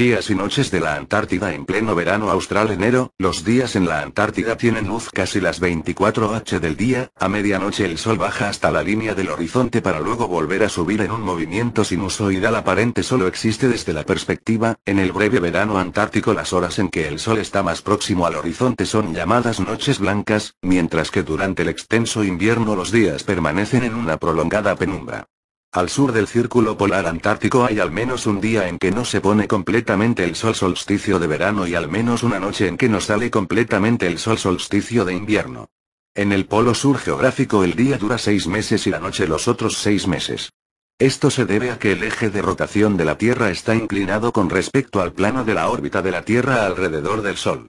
Días y noches de la Antártida en pleno verano austral-enero, los días en la Antártida tienen luz casi las 24 h del día, a medianoche el sol baja hasta la línea del horizonte para luego volver a subir en un movimiento sinusoidal aparente solo existe desde la perspectiva, en el breve verano antártico las horas en que el sol está más próximo al horizonte son llamadas noches blancas, mientras que durante el extenso invierno los días permanecen en una prolongada penumbra. Al sur del Círculo Polar Antártico hay al menos un día en que no se pone completamente el sol solsticio de verano y al menos una noche en que no sale completamente el sol solsticio de invierno. En el Polo Sur geográfico el día dura seis meses y la noche los otros seis meses. Esto se debe a que el eje de rotación de la Tierra está inclinado con respecto al plano de la órbita de la Tierra alrededor del Sol.